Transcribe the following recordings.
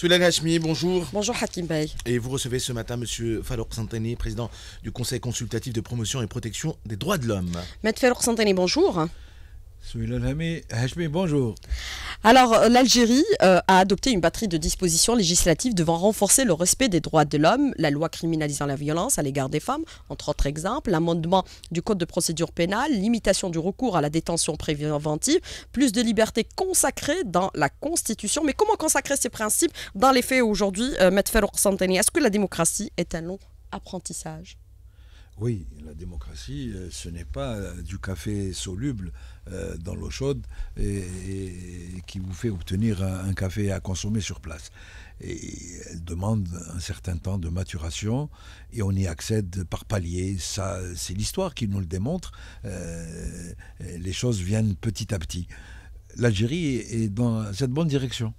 Souleymane Hachmi, bonjour. Bonjour Hakim Bey. Et vous recevez ce matin M. Farouk Santani, président du Conseil consultatif de promotion et protection des droits de l'homme. M. Farouk Santani, bonjour bonjour. Alors, euh, l'Algérie euh, a adopté une batterie de dispositions législatives devant renforcer le respect des droits de l'homme, la loi criminalisant la violence à l'égard des femmes, entre autres exemples, l'amendement du Code de procédure pénale, limitation du recours à la détention préventive, plus de liberté consacrée dans la Constitution. Mais comment consacrer ces principes dans les faits aujourd'hui, euh, Maître Santani Est-ce que la démocratie est un long apprentissage oui, la démocratie, euh, ce n'est pas euh, du café soluble euh, dans l'eau chaude et, qui vous fait obtenir un, café à consommer sur place. Et elle demande un certain temps de maturation et on y accède par palier. Ça, c'est l'histoire qui nous le démontre. les choses viennent petit à petit. L'Algérie est dans cette bonne direction.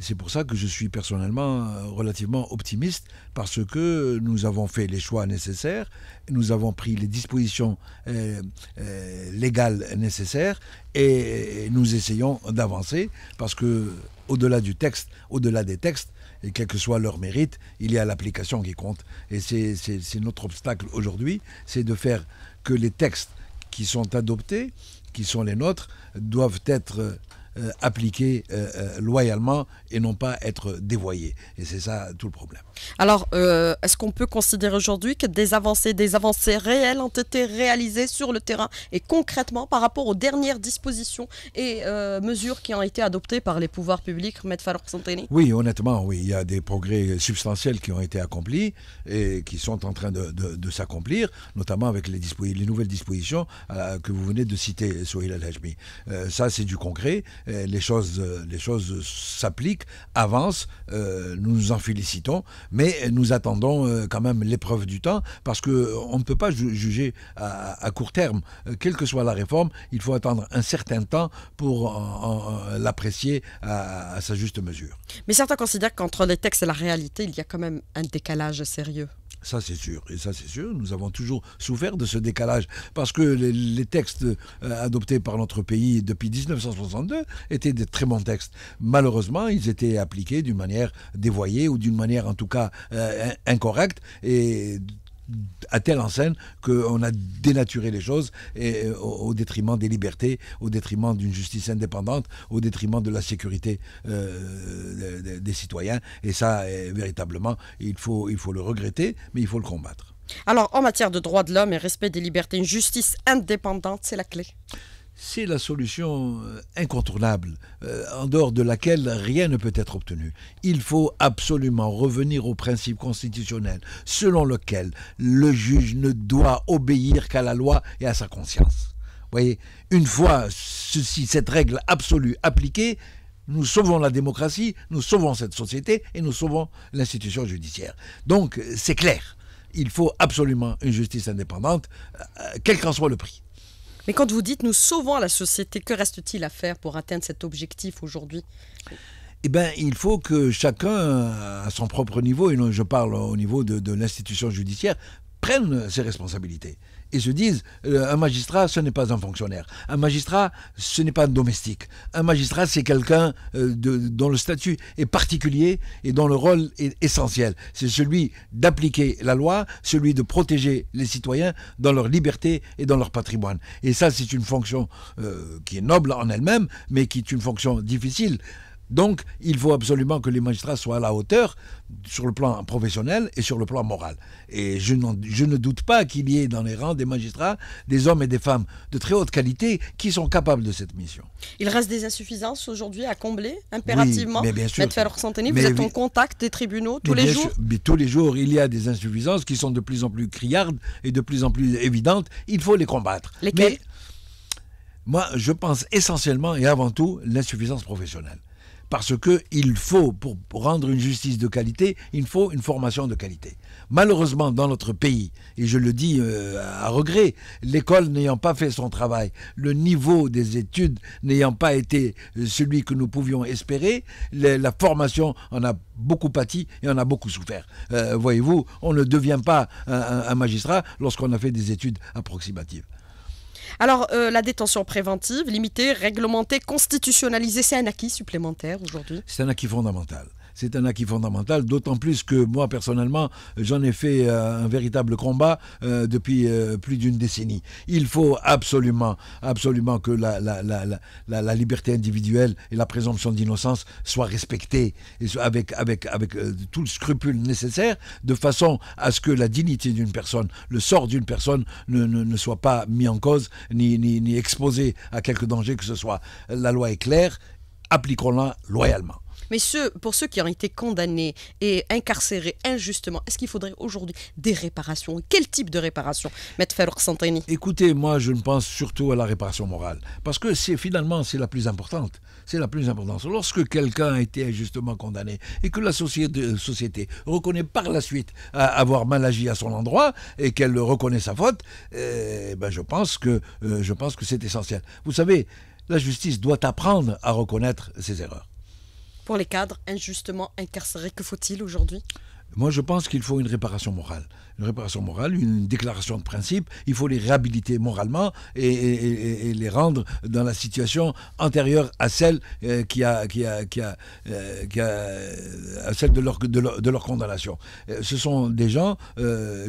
C'est pour ça que je suis personnellement euh, relativement optimiste parce que nous avons fait les choix nécessaires, nous avons pris les dispositions euh, euh, légales nécessaires et nous essayons d'avancer parce que au-delà du texte, au-delà des textes, et quel que soit leur mérite, il y a l'application qui compte. Et c'est notre obstacle aujourd'hui, c'est de faire que les textes qui sont adoptés, qui sont les nôtres, doivent être euh, euh, euh, loyalement et non pas être dévoyé. Et c'est ça tout le problème. Alors, euh, est-ce qu'on peut considérer aujourd'hui que des avancées, des avancées réelles ont été réalisées sur le terrain et concrètement par rapport aux dernières dispositions et mesures qui ont été adoptées par les pouvoirs publics, M. Farouk Santeni Oui, honnêtement, oui. Il y a des progrès substantiels qui ont été accomplis et qui sont en train de, s'accomplir, notamment avec les, les nouvelles dispositions que vous venez de citer, sur Al-Hajmi. ça, c'est du concret. Euh, euh, les choses, s'appliquent, avancent, euh, nous nous en félicitons, mais nous attendons quand même l'épreuve du temps parce qu'on ne peut pas juger à, court terme. Quelle que soit la réforme, il faut attendre un certain temps pour l'apprécier à sa juste mesure. Mais certains considèrent qu'entre les textes et la réalité, il y a quand même un décalage sérieux. Ça, c'est sûr. Et ça, c'est sûr. Nous avons toujours souffert de ce décalage parce que les, textes euh, adoptés par notre pays depuis 1962 étaient de très bons textes. Malheureusement, ils étaient appliqués d'une manière dévoyée ou d'une manière en tout cas euh, incorrecte à telle enceinte qu'on a dénaturé les choses au, détriment des libertés, au détriment d'une justice indépendante, au détriment de la sécurité euh, des, citoyens. Et ça, est, eh, véritablement, il faut, il faut le regretter, mais il faut le combattre. Alors, en matière de droits de l'homme et respect des libertés, une justice indépendante, c'est la clé c'est la solution euh, incontournable, euh, en dehors de laquelle rien ne peut être obtenu. Il faut absolument revenir au principe constitutionnel, selon lequel le juge ne doit obéir qu'à la loi et à sa conscience. Voyez, une fois ceci, cette règle absolue appliquée, nous sauvons la démocratie, nous sauvons cette société et nous sauvons l'institution judiciaire. Donc, c'est clair, il faut absolument une justice indépendante, euh, quel qu'en soit le prix. Mais quand vous dites nous sauvons la société, que reste-t-il à faire pour atteindre cet objectif aujourd'hui eh bien, il faut que chacun, euh, à son propre niveau, et je parle au niveau de, de l'institution judiciaire, prenne ses responsabilités et se disent euh, un magistrat, ce n'est pas un fonctionnaire. Un magistrat, ce n'est pas un domestique. Un magistrat, c'est quelqu'un euh, dont le statut est particulier et dont le rôle est essentiel. C'est celui d'appliquer la loi, celui de protéger les citoyens dans leur liberté et dans leur patrimoine. Et ça, c'est une fonction euh, qui est noble en elle-même, mais qui est une fonction difficile. Donc, il faut absolument que les magistrats soient à la hauteur sur le plan professionnel et sur le plan moral. Et je, ne doute pas qu'il y ait dans les rangs des magistrats des hommes et des femmes de très haute qualité qui sont capables de cette mission. Il reste des insuffisances aujourd'hui à combler impérativement. mais bien sûr. vous êtes en contact des tribunaux tous les jours. mais tous les jours, il y a des insuffisances qui sont de plus en plus criardes et de plus en plus évidentes. Il faut les combattre. moi, je pense essentiellement et avant tout l'insuffisance professionnelle parce il faut, pour rendre une justice de qualité, il faut une formation de qualité. Malheureusement, dans notre pays, et je le dis euh, à regret, l'école n'ayant pas fait son travail, le niveau des études n'ayant pas été euh, celui que nous pouvions espérer, la formation en a beaucoup pâti et en a beaucoup souffert. Euh, voyez-vous, on ne devient pas un magistrat lorsqu'on a fait des études approximatives. Alors, euh, la détention préventive, limitée, réglementée, constitutionnalisée, c'est un acquis supplémentaire aujourd'hui C'est un acquis fondamental c'est un acquis fondamental, d'autant plus que moi personnellement, j'en ai fait euh, un véritable combat euh, depuis euh, plus d'une décennie. Il faut absolument, absolument que la, liberté individuelle et la présomption d'innocence soient respectées et avec, avec, avec tout le scrupule nécessaire, de façon à ce que la dignité d'une personne, le sort d'une personne ne, soit pas mis en cause ni, ni, ni exposé à quelque danger que ce soit. La loi est claire, appliquons-la loyalement. Mais pour ceux qui ont été condamnés et incarcérés injustement, est-ce qu'il faudrait aujourd'hui des réparations Quel type de réparation, Maître Farouk Santani Écoutez, moi, je ne pense surtout à la réparation morale. Parce que c'est finalement, c'est la plus importante. C'est la plus importante. Lorsque quelqu'un a été injustement condamné et que la société, euh, reconnaît par la suite euh, avoir mal agi à son endroit et qu'elle reconnaît sa faute, euh, ben, je pense que c'est essentiel. Vous savez, la justice doit apprendre à reconnaître ses erreurs pour les cadres injustement incarcérés Que faut-il aujourd'hui Moi, je pense qu'il faut une réparation morale une réparation morale, une déclaration de principe. Il faut les réhabiliter moralement et, les rendre dans la situation antérieure à celle euh, qui a, qui euh, celle de leur, de condamnation. Euh, ce sont des gens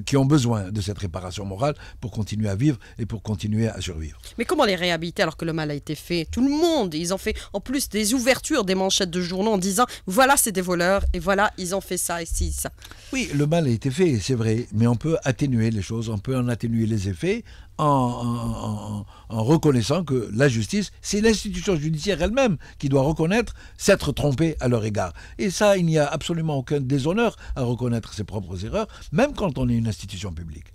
qui ont besoin de cette réparation morale pour continuer à vivre et pour continuer à survivre. Mais comment les réhabiliter alors que le mal a été fait Tout le monde, ils ont fait en plus des ouvertures, des manchettes de journaux en disant voilà c'est des voleurs et voilà ils ont fait ça et si ça. Oui, le mal a été fait, c'est vrai, mais on peut atténuer les choses, on peut en atténuer les effets en, reconnaissant que la justice, c'est l'institution judiciaire elle-même qui doit reconnaître s'être trompée à leur égard. Et ça, il n'y a absolument aucun déshonneur à reconnaître ses propres erreurs, même quand on est une institution publique.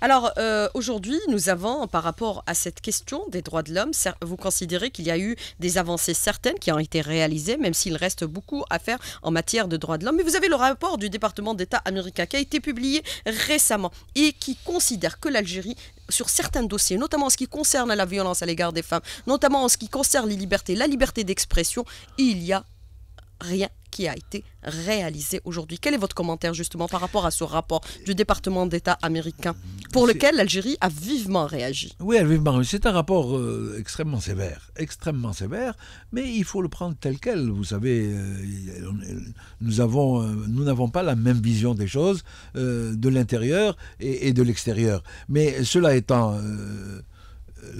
Alors euh, aujourd'hui, nous avons, par rapport à cette question des droits de l'homme, vous considérez qu'il y a eu des avancées certaines qui ont été réalisées, même s'il reste beaucoup à faire en matière de droits de l'homme. Mais vous avez le rapport du département d'État américain qui a été publié récemment et qui considère que l'Algérie sur certains dossiers, notamment en ce qui concerne la violence à l'égard des femmes, notamment en ce qui concerne les libertés, la liberté d'expression, il y a rien qui a été réalisé aujourd'hui. Quel est votre commentaire justement par rapport à ce rapport du département d'État américain pour lequel l'Algérie a vivement réagi Oui, elle a vivement réagi. C'est un rapport euh, extrêmement sévère, extrêmement sévère, mais il faut le prendre tel quel. Vous savez, euh, euh, nous n'avons pas la même vision des choses de l'intérieur et, et, de l'extérieur. Mais cela étant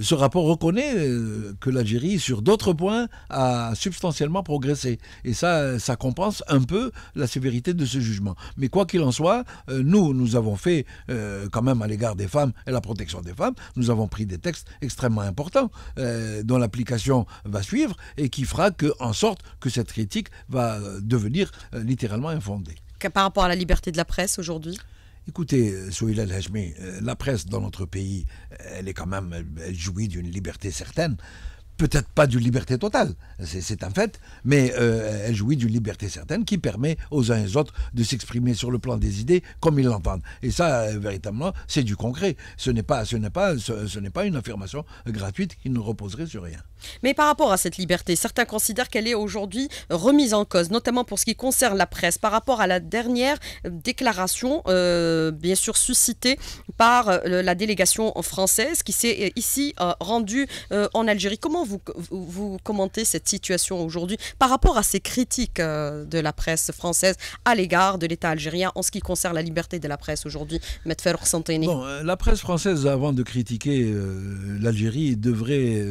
ce rapport reconnaît euh, que l'Algérie, sur d'autres points, a substantiellement progressé. Et ça, ça compense un peu la sévérité de ce jugement. Mais quoi qu'il en soit, euh, nous, nous avons fait, euh, quand même à l'égard des femmes et la protection des femmes, nous avons pris des textes extrêmement importants dont l'application va suivre et qui fera que, en sorte que cette critique va devenir littéralement infondée. Par rapport à la liberté de la presse aujourd'hui Écoutez, euh, Souheil El-Hajmi, euh, la presse dans notre pays, elle est quand même, elle jouit d'une liberté certaine peut-être pas d'une liberté totale, c'est un fait, mais euh, elle jouit d'une liberté certaine qui permet aux uns et aux autres de s'exprimer sur le plan des idées comme ils l'entendent. Et ça, euh, véritablement, c'est du concret. Ce n'est pas, pas, ce, pas une affirmation gratuite qui ne reposerait sur rien. Mais par rapport à cette liberté, certains considèrent qu'elle est aujourd'hui remise en cause, notamment pour ce qui concerne la presse, par rapport à la dernière déclaration, euh, bien sûr suscitée par la délégation française qui s'est ici rendue en Algérie. Comment vous, commentez cette situation aujourd'hui par rapport à ces critiques euh, de la presse française à l'égard de l'État algérien en ce qui concerne la liberté de la presse aujourd'hui, Bon, euh, la presse française, avant de critiquer euh, l'Algérie, devrait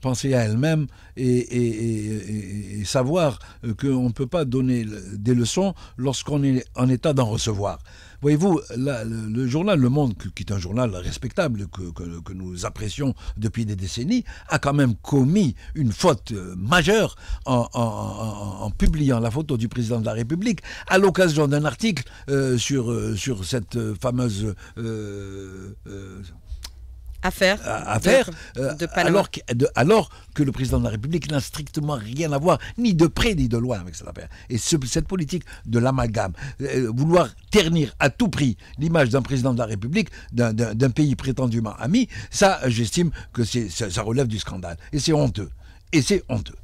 penser à elle-même et, et, savoir qu'on ne peut pas donner des leçons lorsqu'on est en état d'en recevoir. Voyez-vous, le, journal Le Monde, qui est un journal respectable, que, nous apprécions depuis des décennies, a quand même commis une faute euh, majeure en, publiant la photo du président de la République à l'occasion d'un article euh, sur, euh, sur cette fameuse à faire, à, faire euh, alors, que, le président de la République n'a strictement rien à voir, ni de près ni de loin avec cette affaire. Et cette politique de l'amalgame, euh, vouloir ternir à tout prix l'image d'un président de la République, d'un pays prétendument ami, ça, j'estime que ça, ça relève du scandale. Et c'est honteux. Et c'est honteux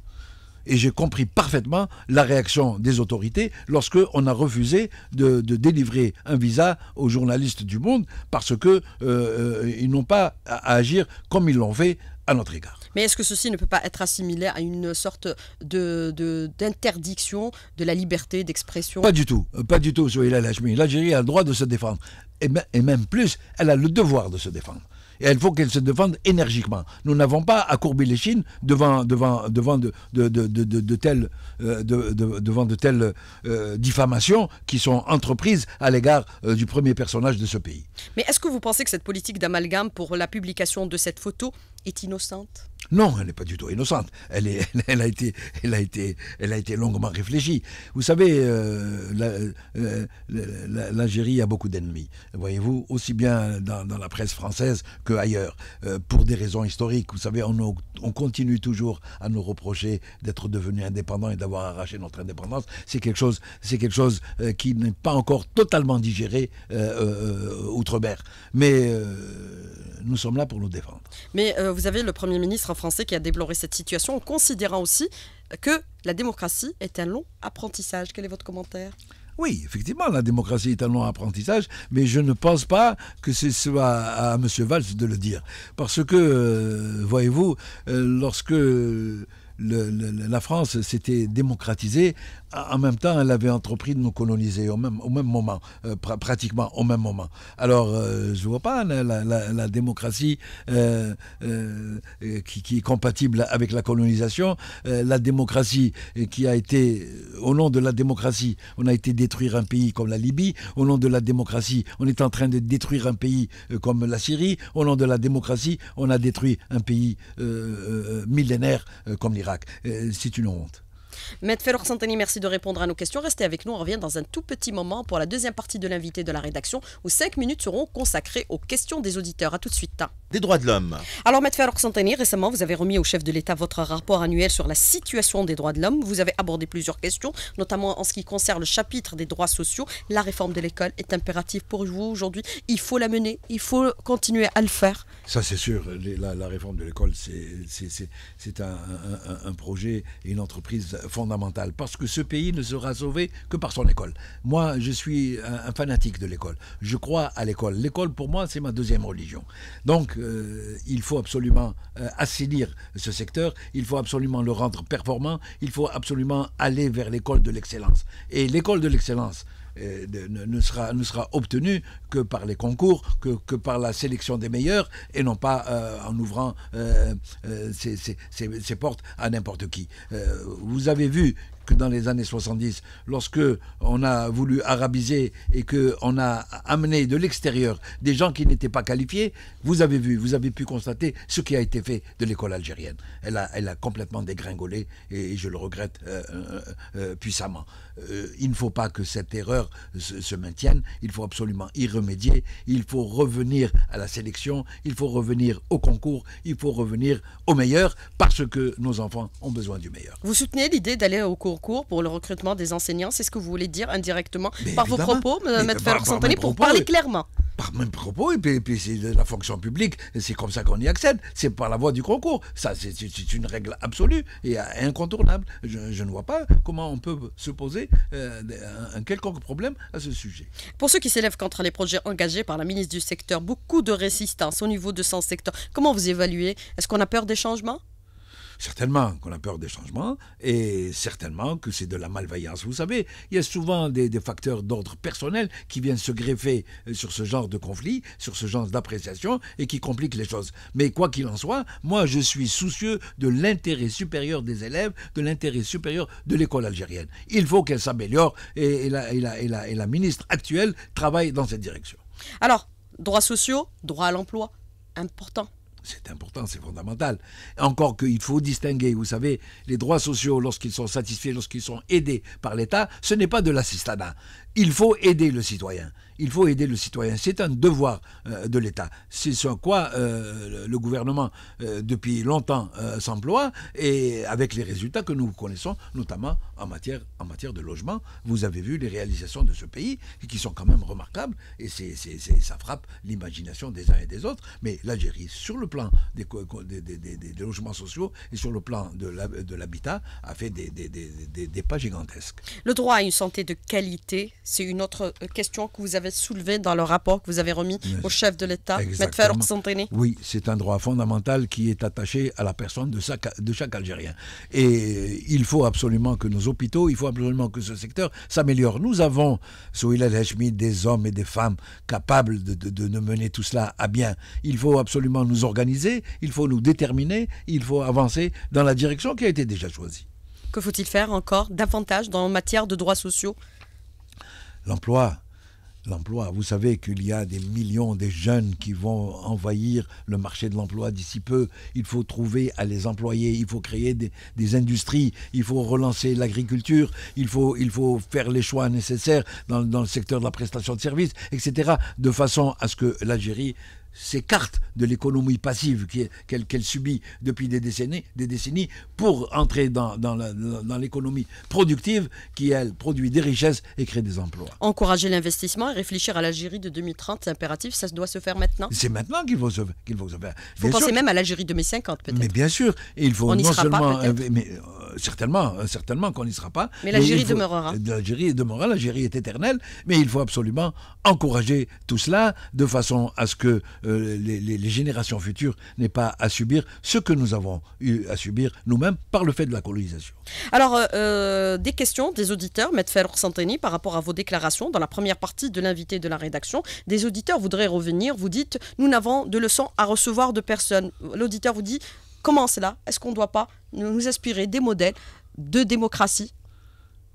et j'ai compris parfaitement la réaction des autorités lorsque on a refusé de, délivrer un visa aux journalistes du Monde parce que euh, euh, ils n'ont pas à, agir comme ils l'ont fait à notre égard. Mais est-ce que ceci ne peut pas être assimilé à une sorte de, d'interdiction de, la liberté d'expression Pas du tout, pas du tout, Al Lachmi. L'Algérie a le droit de se défendre. et même plus, elle a le devoir de se défendre et il faut qu'elle se défende énergiquement. Nous n'avons pas à courber les chines devant, devant, devant de, de, telles, euh, devant de euh, diffamations qui sont entreprises à l'égard euh, du premier personnage de ce pays. Mais est-ce que vous pensez que cette politique d'amalgame pour la publication de cette photo est innocente non, elle n'est pas du tout innocente. Elle, a été, elle, a été, elle a été longuement réfléchie. Vous savez, euh, euh, l'Algérie a beaucoup d'ennemis, voyez-vous, aussi bien dans, la presse française que ailleurs, euh, pour des raisons historiques. Vous savez, on, continue toujours à nous reprocher d'être devenus indépendants et d'avoir arraché notre indépendance. C'est quelque chose, quelque chose qui n'est pas encore totalement digéré outre-mer. Mais nous sommes là pour nous défendre. Mais euh, vous avez le Premier ministre en français qui a déploré cette situation en considérant aussi que la démocratie est un long apprentissage. Quel est votre commentaire oui, effectivement, la démocratie est un long apprentissage, mais je ne pense pas que ce soit à, M. Valls de le dire. Parce que, euh, voyez-vous, euh, lorsque la France s'était démocratisée. En même temps, elle avait entrepris de nous coloniser au même, au même moment, euh, pratiquement au même moment. Alors, euh, je ne vois pas la, démocratie euh, qui, qui, est compatible avec la colonisation. la démocratie qui a été, au nom de la démocratie, on a été détruire un pays comme la Libye. Au nom de la démocratie, on est en train de détruire un pays comme la Syrie. Au nom de la démocratie, on a détruit un pays millénaire comme l'Irak. Euh, c'est une honte. Maître Ferroch Santani, merci de répondre à nos questions. Restez avec nous, on revient dans un tout petit moment pour la deuxième partie de l'invité de la rédaction où cinq minutes seront consacrées aux questions des auditeurs. A tout de suite. Des droits de l'homme. Alors, Maître Ferroch Santani, récemment, vous avez remis au chef de l'État votre rapport annuel sur la situation des droits de l'homme. Vous avez abordé plusieurs questions, notamment en ce qui concerne le chapitre des droits sociaux. La réforme de l'école est impérative pour vous aujourd'hui. Il faut la mener, il faut continuer à le faire. Ça, c'est sûr. La, réforme de l'école, c'est un, un, un projet et une entreprise fondamentale, parce que ce pays ne sera sauvé que par son école. Moi, je suis un, fanatique de l'école. Je crois à l'école. L'école, pour moi, c'est ma deuxième religion. Donc, euh, il faut absolument euh, assainir ce secteur, il faut absolument le rendre performant, il faut absolument aller vers l'école de l'excellence. Et l'école de l'excellence, euh, ne, sera, ne obtenu que par les concours, que, par la sélection des meilleurs, et non pas euh, en ouvrant euh, ces ses, portes à n'importe qui. vous avez vu dans les années 70, lorsque on a voulu arabiser et que on a amené de l'extérieur des gens qui n'étaient pas qualifiés, vous avez vu, vous avez pu constater ce qui a été fait de l'école algérienne. Elle a, elle a complètement dégringolé et, je le regrette euh, euh, euh, puissamment. il ne faut pas que cette erreur se, se, maintienne. Il faut absolument y remédier. Il faut revenir à la sélection. Il faut revenir au concours. Il faut revenir au meilleur parce que nos enfants ont besoin du meilleur. Vous soutenez l'idée d'aller au, cours, cours pour le recrutement des enseignants. C'est ce que vous voulez dire indirectement par vos propos, euh, M. Santoni, pour parler clairement. Par mes propos, et puis, c'est la fonction publique, c'est comme ça qu'on y accède. C'est par la voie du concours. Ça, c'est une règle absolue et incontournable. Je, ne vois pas comment on peut se poser euh, un quelconque problème à ce sujet. Pour ceux qui s'élèvent contre les projets engagés par la ministre du secteur, beaucoup de résistance au niveau de son secteur. Comment vous évaluez Est-ce qu'on a peur des changements certainement qu'on a peur des changements et certainement que c'est de la malveillance. Vous savez, il y a souvent des, facteurs d'ordre personnel qui viennent se greffer euh, sur ce genre de conflit, sur ce genre d'appréciation et qui compliquent les choses. Mais quoi qu'il en soit, moi je suis soucieux de l'intérêt supérieur des élèves, de l'intérêt supérieur de l'école algérienne. Il faut qu'elle s'améliore et, la, et la ministre actuelle travaille dans cette direction. Alors, droits sociaux, droit à l'emploi, important. C'est important, c'est fondamental. Encore qu'il faut distinguer, vous savez, les droits sociaux, lorsqu'ils sont satisfaits, lorsqu'ils sont aidés par l'État, ce n'est pas de l'assistanat. Il faut aider le citoyen il faut aider le citoyen. C'est un devoir euh, de l'État. C'est sur quoi euh, le gouvernement, euh, depuis longtemps, s'emploie, et avec les résultats que nous connaissons, notamment en matière, en matière de logement. Vous avez vu les réalisations de ce pays, qui sont quand même remarquables, et ça frappe l'imagination des uns et des autres. Mais l'Algérie, sur le plan des, des, logements sociaux et sur le plan de l'habitat, a fait des pas gigantesques. Le droit à une santé de qualité, c'est une autre question que vous avez soulevé dans le rapport que vous avez remis au chef de l'État, Medfer Oxantene Oui, c'est un droit fondamental qui est attaché à la personne de chaque, Algérien. Et il faut absolument que nos hôpitaux, il faut absolument que ce secteur s'améliore. Nous avons, sous El Hashmi, des hommes et des femmes capables de, de, mener tout cela à bien. Il faut absolument nous organiser, il faut nous déterminer, il faut avancer dans la direction qui a été déjà choisie. Que faut-il faire encore davantage dans matière de droits sociaux L'emploi, l'emploi. Vous savez qu'il y a des millions de jeunes qui vont envahir le marché de l'emploi d'ici peu. Il faut trouver à les employer, il faut créer des, industries, il faut relancer l'agriculture, il faut, il faut faire les choix nécessaires dans, dans le secteur de la prestation de services, etc., de façon à ce que l'Algérie s'écarte de l'économie passive qu'elle subit depuis des décennies, des décennies pour entrer dans, dans l'économie productive qui, elle, produit des richesses et crée des emplois. Encourager l'investissement et réfléchir à l'Algérie de 2030, c'est impératif, ça doit se faire maintenant C'est maintenant qu'il faut, se, faire. Il faut penser même à l'Algérie de 2050 peut-être. Mais bien sûr, il faut seulement certainement, euh, certainement qu'on n'y sera pas. Mais l'Algérie demeurera. L'Algérie est éternelle, mais il faut absolument encourager tout cela de façon à ce que euh, les, générations futures n'aient pas à subir ce que nous avons eu à subir nous-mêmes par le fait de la colonisation. Alors, euh, des questions des auditeurs, Maître Ferro Santeni, par rapport à vos déclarations dans la première partie de l'invité de la rédaction. Des auditeurs voudraient revenir, vous dites, nous n'avons de leçons à recevoir de personne. L'auditeur vous dit, comment cela Est-ce qu'on ne doit pas nous inspirer des modèles de démocratie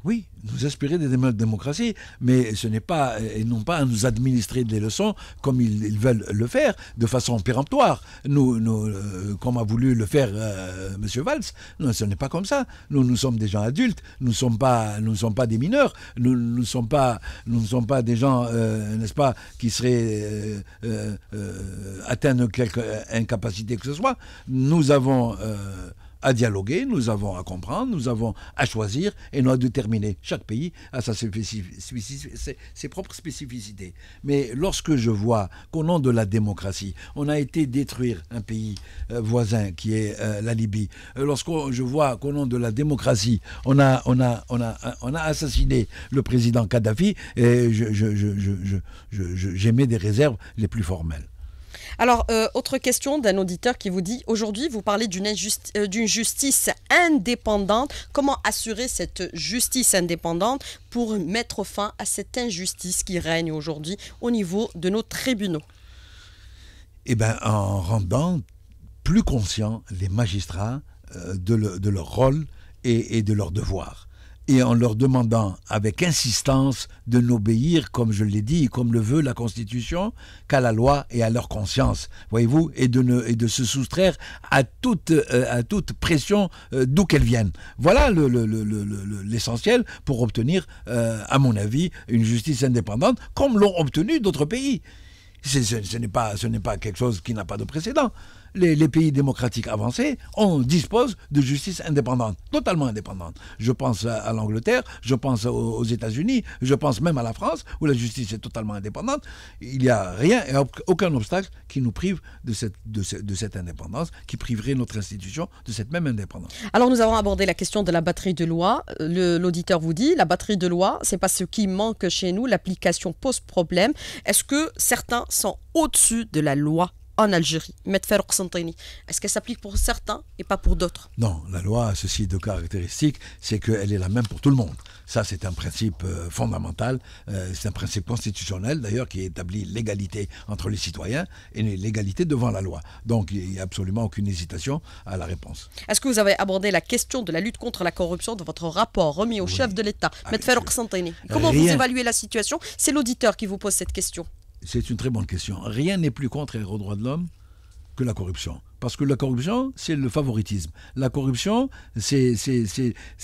oui, nous inspirer des modèles de démocratie, mais ce n'est pas, et euh, non pas à nous administrer des leçons comme ils, veulent le faire, de façon péremptoire, nous, euh, comme a voulu le faire euh, M. Valls. Non, ce n'est pas comme ça. Nous, nous sommes des gens adultes, nous ne sommes, pas, pas des mineurs, nous ne sommes, pas, sommes pas des gens, n'est-ce pas, qui seraient atteints de quelque incapacité que ce soit. Nous avons à dialoguer, nous avons à comprendre, nous avons à choisir et nous à déterminer. Chaque pays a sa ses, propres spécificités. Mais lorsque je vois qu'au nom de la démocratie, on a été détruire un pays euh, voisin qui est euh, la Libye, euh, lorsque je vois qu'au nom de la démocratie, on a, assassiné le président Kadhafi, j'émets des réserves les plus formelles. Alors, euh, autre question d'un auditeur qui vous dit aujourd'hui, vous parlez euh, d'une justice indépendante. Comment assurer cette justice indépendante pour mettre fin à cette injustice qui règne aujourd'hui au niveau de nos tribunaux Eh bien, en rendant plus conscients les magistrats euh, de, leur rôle et, et de leur devoir et en leur demandant avec insistance de n'obéir, comme je l'ai dit, comme le veut la Constitution, qu'à la loi et à leur conscience, voyez-vous, et de, ne, et de se soustraire à toute, euh, à toute pression euh, d'où qu'elle vienne. Voilà l'essentiel pour obtenir, euh, à mon avis, une justice indépendante, comme l'ont obtenu d'autres pays. Ce n'est pas, ce pas quelque chose qui n'a pas de précédent les, pays démocratiques avancés, on dispose de justice indépendante, totalement indépendante. Je pense à l'Angleterre, je pense aux, États-Unis, je pense même à la France, où la justice est totalement indépendante. Il n'y a rien et aucun obstacle qui nous prive de cette, cette indépendance, qui priverait notre institution de cette même indépendance. Alors nous avons abordé la question de la batterie de loi. L'auditeur vous dit, la batterie de loi, c'est pas ce qui manque chez nous, l'application pose problème. Est-ce que certains sont au-dessus de la loi en Algérie, Medfer Oksantini. Est-ce qu'elle s'applique pour certains et pas pour d'autres Non, la loi a ceci de caractéristique, c'est qu'elle est la même pour tout le monde. Ça, c'est un principe euh, fondamental, euh, c'est un principe constitutionnel d'ailleurs qui établit l'égalité entre les citoyens et l'égalité devant la loi. Donc, il n'y a absolument aucune hésitation à la réponse. Est-ce que vous avez abordé la question de la lutte contre la corruption dans votre rapport remis au chef de l'État, ah, Metfer Comment vous évaluez la situation C'est l'auditeur qui vous pose cette question. C'est une très bonne question. Rien n'est plus contraire aux droits de l'homme que la corruption. Parce que la corruption, c'est le favoritisme. La corruption, c'est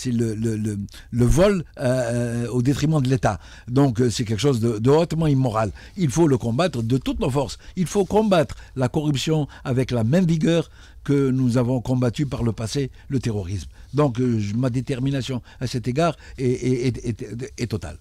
le, le, vol euh, euh, au détriment de l'État. Donc euh, c'est quelque chose de, hautement immoral. Il faut le combattre de toutes nos forces. Il faut combattre la corruption avec la même vigueur que nous avons combattu par le passé le terrorisme. Donc ma détermination à cet égard est, est, est totale.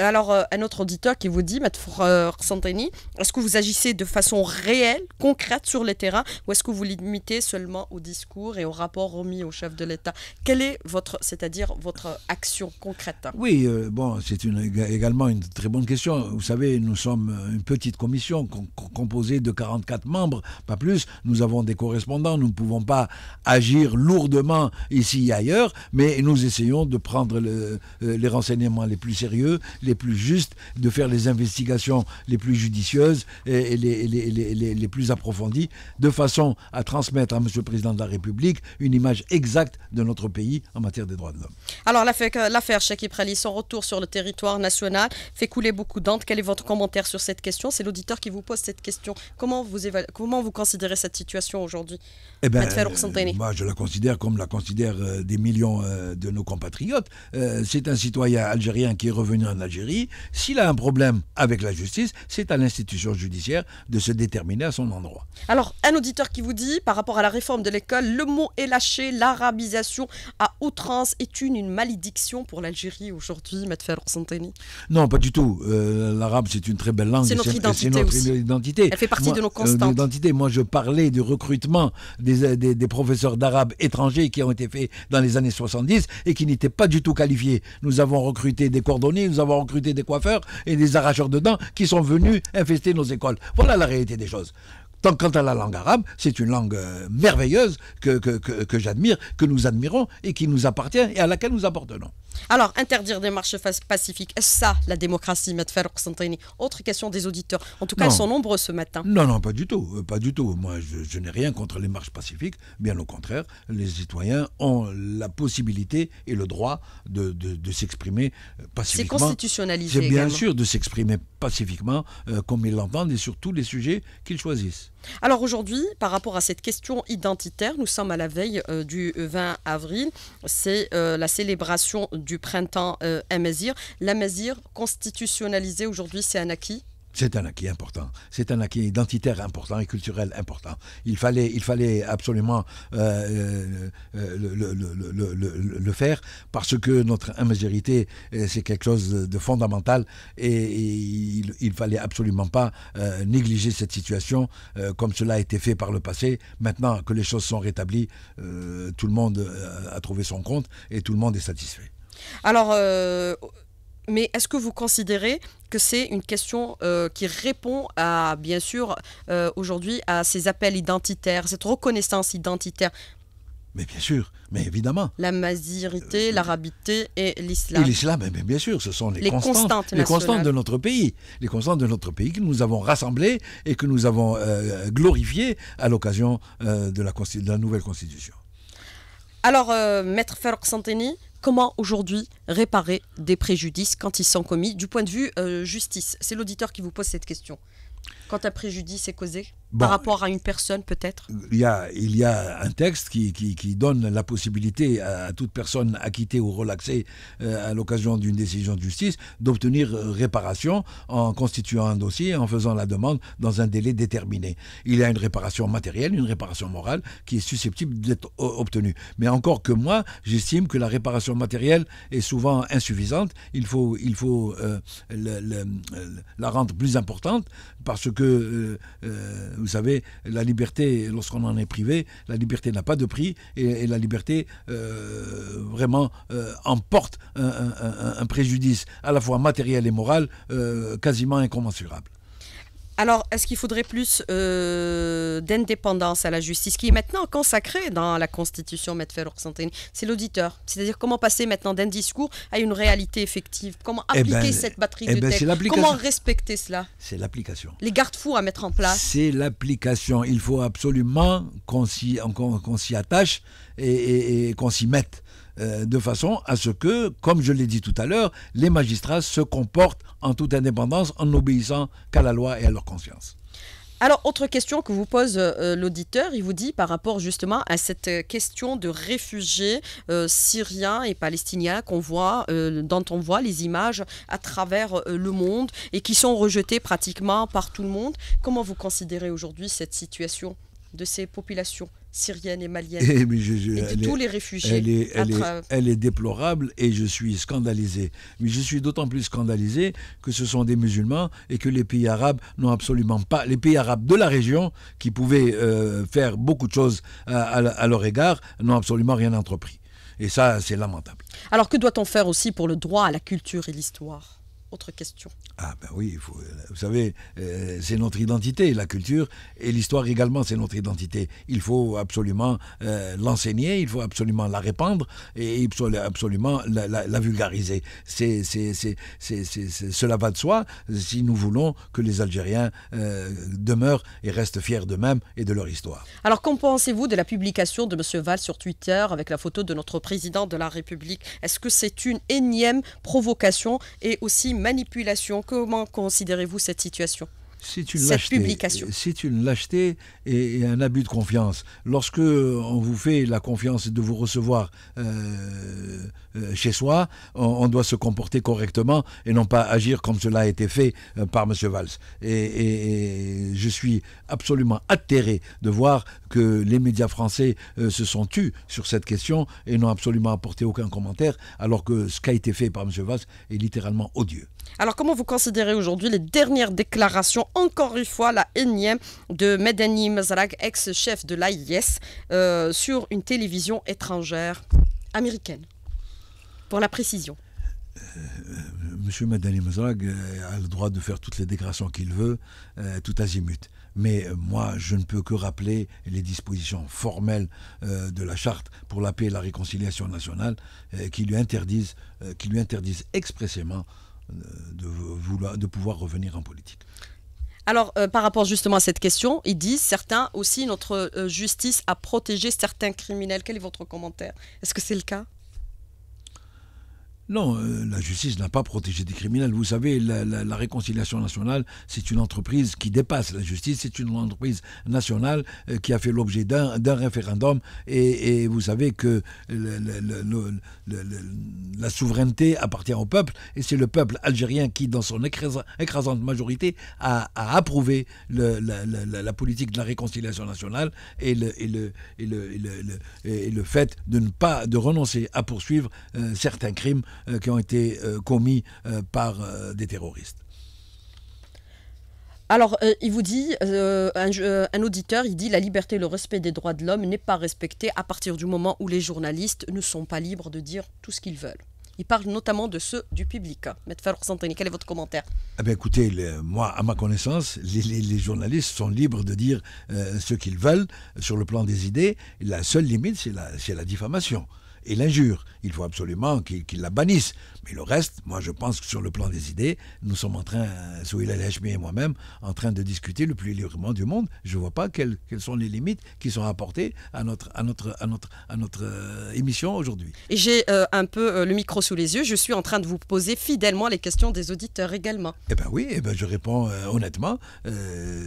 Euh, alors, euh, un autre auditeur qui vous dit, Maître euh, Santény, est-ce que vous agissez de façon réelle, concrète sur le terrain, ou est-ce que vous limitez seulement au discours et au rapport remis au chef de l'État Quelle est votre, c'est-à-dire votre action concrète Oui, bon, c'est une, également une très bonne question. Vous savez, nous sommes une petite commission composée de 44 membres, pas plus. Nous avons des correspondants, nous ne pouvons pas agir lourdement ici et ailleurs, mais nous essayons de prendre les renseignements les plus sérieux, plus justes, de faire les investigations les plus judicieuses et, les, les, les, les, plus approfondies, de façon à transmettre à M. le Président de la République une image exacte de notre pays en matière des droits de l'homme. Alors, euh, l'affaire Cheikh prali son retour sur le territoire national, fait couler beaucoup d'encre. Quel est votre commentaire sur cette question C'est l'auditeur qui vous pose cette question. Comment vous, évaluez, comment vous considérez cette situation aujourd'hui eh ben, je la considère comme la considèrent euh, des millions euh, de nos compatriotes. C'est un citoyen algérien qui est revenu en Algérie s'il a un problème avec la justice, c'est à l'institution judiciaire de se déterminer à son endroit. Alors, un auditeur qui vous dit, par rapport à la réforme de l'école, le mot est lâché, l'arabisation à outrance est une, une malédiction pour l'Algérie aujourd'hui, Medfer Santini? Non, pas du tout. Euh, l'arabe, c'est une très belle langue. C'est notre, identité, Elle fait partie de nos euh, constantes. Identité. Moi, je parlais du recrutement euh, des, des, professeurs d'arabe étrangers qui ont été faits dans les années 70 et qui n'étaient pas du tout qualifiés. Nous avons recruté des coordonnées, nous avons recruter des coiffeurs et des arracheurs de dents qui sont venus infester nos écoles. Voilà la réalité des choses. Tant quant à la langue arabe, c'est une langue euh, merveilleuse que, j'admire, que nous admirons et qui nous appartient et à laquelle nous appartenons. Alors, interdire des marches pacifiques, est-ce ça la démocratie, M. Autre question des auditeurs. En tout cas, sont nombreux ce matin. Non, non, pas du tout. Euh, pas du tout. Moi, je, n'ai rien contre les marches pacifiques. Bien au contraire, les citoyens ont la possibilité et le droit de, s'exprimer euh, pacifiquement. C'est constitutionnalisé. C'est bien sûr de s'exprimer pacifiquement, comme ils l'entendent, et sur tous les sujets qu'ils choisissent. Alors aujourd'hui, par rapport à cette question identitaire, nous sommes à la veille euh, du 20 euh, avril. C'est euh, la célébration du printemps euh, amazir. L'amazir constitutionnalisé aujourd'hui, c'est un acquis c'est un acquis important. C'est un acquis identitaire important et culturel important. Il fallait, il fallait absolument le, faire parce que notre majorité, euh, c'est quelque chose de fondamental et, il, ne fallait absolument pas euh, négliger cette situation euh, comme cela a été fait par le passé. Maintenant que les choses sont rétablies, tout le monde a trouvé son compte et tout le monde est satisfait. Alors mais est-ce que vous considérez que c'est une question euh, qui répond à, bien sûr, euh, aujourd'hui, à ces appels identitaires, cette reconnaissance identitaire mais bien sûr, mais évidemment. La mazirité, euh, l'arabité et l'islam. Et l'islam, bien sûr, ce sont les, constantes, de notre pays, les constantes de notre pays que nous avons rassemblées et que nous avons glorifiées à l'occasion de, la nouvelle constitution. Alors, maître Farouk Santini, comment aujourd'hui réparer des préjudices quand ils sont commis du point de vue euh, justice C'est l'auditeur qui vous pose cette question. Quand un préjudice est causé par rapport à une personne, peut-être il y, a, il y a un texte qui, qui, donne la possibilité à, toute personne acquittée ou relaxée euh, à l'occasion d'une décision de justice d'obtenir euh, réparation en constituant un dossier, en faisant la demande dans un délai déterminé. Il y a une réparation matérielle, une réparation morale qui est susceptible d'être euh, obtenue. Mais encore que moi, j'estime que la réparation matérielle est souvent insuffisante. Il faut, il faut la rendre plus importante parce que que, euh, euh, vous savez, la liberté, lorsqu'on en est privé, la liberté n'a pas de prix et, la liberté euh, vraiment emporte un, un, préjudice à la fois matériel et moral quasiment incommensurable. Alors, est-ce qu'il faudrait plus euh, d'indépendance à la justice qui est maintenant consacrée dans la Constitution, M. C'est l'auditeur. C'est-à-dire comment passer maintenant d'un discours à une réalité effective Comment eh appliquer ben, cette batterie eh de ben, textes Comment respecter cela C'est l'application. Les garde-fous à mettre en place C'est l'application. Il faut absolument qu'on s'y attache et qu'on s'y mette. Euh, de façon à ce que, comme je l'ai dit tout à l'heure, les magistrats se comportent en toute indépendance, en obéissant qu'à la loi et à leur conscience. Alors, autre question que vous pose euh, l'auditeur, il vous dit par rapport justement à cette euh, question de réfugiés syriens et palestiniens qu'on voit, dont on voit les images à travers le monde et qui sont rejetés pratiquement par tout le monde. Comment vous considérez aujourd'hui cette situation de ces populations syrienne et malienne eh, et, tous les réfugiés. Elle est, déplorable et je suis scandalisé. Mais je suis d'autant plus scandalisé que ce sont des musulmans et que les pays arabes n'ont absolument pas, les pays arabes de la région qui pouvaient euh, faire beaucoup de choses à leur égard, n'ont absolument rien entrepris. Et ça, c'est lamentable. Alors que doit-on faire aussi pour le droit à la culture et l'histoire autre question. Ah ben oui, euh, vous savez, euh, c'est notre identité, la culture, et l'histoire également, c'est notre identité. Il faut absolument euh, l'enseigner, il faut absolument la répandre, et absolument la, vulgariser. C'est, cela va de soi si nous voulons que les Algériens demeurent et restent fiers d'eux-mêmes et de leur histoire. Alors qu'en pensez-vous de la publication de M. Val sur Twitter avec la photo de notre président de la République Est-ce que c'est une énième provocation et aussi manipulation. Comment considérez-vous cette situation c'est une cette publication. C'est une lâcheté et, un abus de confiance. Lorsque on vous fait la confiance de vous recevoir euh, euh, chez soi, on, doit se comporter correctement et non pas agir comme cela a été fait euh, par M. Valls. Et, je suis absolument atterré de voir que les médias français euh, se sont tus sur cette question et n'ont absolument apporté aucun commentaire, alors que ce qui a été fait par M. Valls est littéralement odieux. Alors comment vous considérez aujourd'hui les dernières déclarations, encore une fois la énième, de Medani Mazalak, ex-chef de l'AIS, sur une télévision étrangère américaine pour la précision. Euh, monsieur Madani Mazrag euh, a le droit de faire toutes les déclarations qu'il veut, euh, tout azimut. Mais moi, je ne peux que rappeler les dispositions formelles de la charte pour la paix et la réconciliation nationale qui, lui interdisent, qui lui interdisent expressément de, vouloir, de pouvoir revenir en politique. Alors, par rapport justement à cette question, ils disent certains aussi notre justice a protégé certains criminels. Quel est votre commentaire Est-ce que c'est le cas non, euh, la justice n'a pas protégé des criminels. Vous savez, la, réconciliation nationale, c'est une entreprise qui dépasse la justice. C'est une entreprise nationale euh, qui a fait l'objet d'un référendum. Et, vous savez que la souveraineté appartient au peuple. Et c'est le peuple algérien qui, dans son écrasante, majorité, a, approuvé la, politique de la réconciliation nationale et le, fait de ne pas de renoncer à poursuivre euh, certains crimes euh, qui ont été euh, commis euh, par des terroristes. Alors, il vous dit, un, auditeur, il dit la liberté et le respect des droits de l'homme n'est pas respecté à partir du moment où les journalistes ne sont pas libres de dire tout ce qu'ils veulent. Il parle notamment de ceux du public. Hein. Maître Farouk quel est votre commentaire eh Écoutez, moi, à ma connaissance, les, journalistes sont libres de dire ce qu'ils veulent sur le plan des idées. La seule limite, c'est la diffamation et l'injure. Il faut absolument qu'ils la bannisse. Mais le reste, moi je pense que sur le plan des idées, nous sommes en train, Souhila Hashmi et moi-même, en train de discuter le plus librement du monde. Je ne vois pas quelles, sont les limites qui sont apportées à notre, à notre, à notre, à notre euh, émission aujourd'hui. Et j'ai euh, un peu euh, le micro sous les yeux, je suis en train de vous poser fidèlement les questions des auditeurs également. Eh bien oui, eh ben, je réponds honnêtement,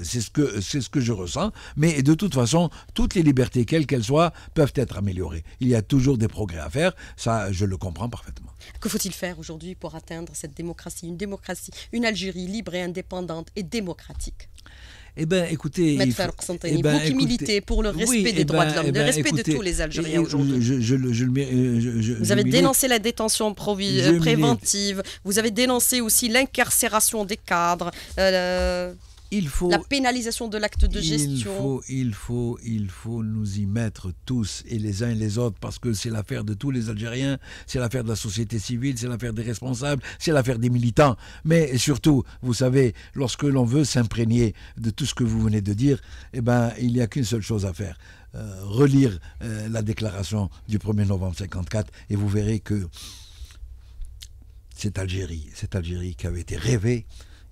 c'est ce, que, ce que je ressens, mais de toute façon, toutes les libertés, quelles qu'elles soient, peuvent être améliorées. Il y a toujours des progrès à faire, ça je le comprends parfaitement. Que faut-il faire aujourd'hui pour atteindre cette démocratie, une démocratie, une Algérie libre et indépendante et démocratique eh bien, écoutez, il faut, eh ben, vous qui militez pour le respect des eh droits de ben, l'homme, eh le ben, respect de tous les Algériens aujourd'hui. vous avez dénoncé la détention préventive, vous avez dénoncé aussi l'incarcération des cadres. Euh, faut, la pénalisation de l'acte de gestion. Il faut, il faut, il faut nous y mettre tous et les uns et les autres parce que c'est l'affaire de tous les Algériens, c'est l'affaire de la société civile, c'est l'affaire des responsables, c'est l'affaire des militants. Mais surtout, vous savez, lorsque l'on veut s'imprégner de tout ce que vous venez de dire, eh ben, il n'y a qu'une seule chose à faire. Euh, relire euh, la déclaration du 1er novembre 54 et vous verrez que cette Algérie, cette Algérie qui avait été rêvée,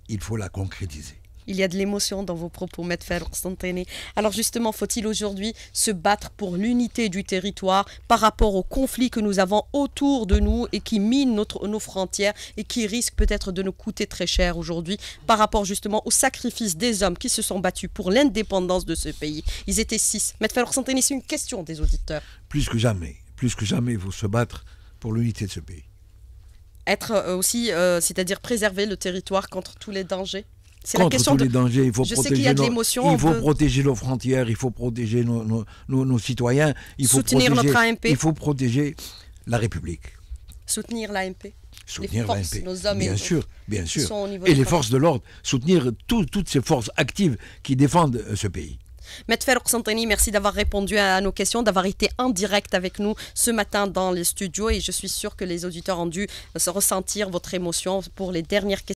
il faut la concrétiser. Il y a de l'émotion dans vos propos, Maître Ferdinand Alors justement, faut-il aujourd'hui se battre pour l'unité du territoire par rapport aux conflits que nous avons autour de nous et qui minent notre, nos frontières et qui risquent peut-être de nous coûter très cher aujourd'hui par rapport justement au sacrifice des hommes qui se sont battus pour l'indépendance de ce pays Ils étaient six. Maître Fer c'est une question des auditeurs. Plus que jamais, plus que jamais, il faut se battre pour l'unité de ce pays. Être euh, aussi, euh, c'est-à-dire préserver le territoire contre tous les dangers c'est contre la tous les dangers. Il faut protéger y a nos... Il faut protéger nos frontières, il faut protéger nos, nos, citoyens, il faut protéger, Il faut protéger la République. Soutenir l'AMP. Soutenir forces, Nos hommes bien et sûr, bien sûr. Et les forces de l'ordre. Soutenir toutes ces forces actives qui défendent euh, ce pays. Maître ferro Santani, merci d'avoir répondu à nos questions, d'avoir été en direct avec nous ce matin dans les studios et je suis sûr que les auditeurs ont dû euh, se ressentir votre émotion pour les dernières questions.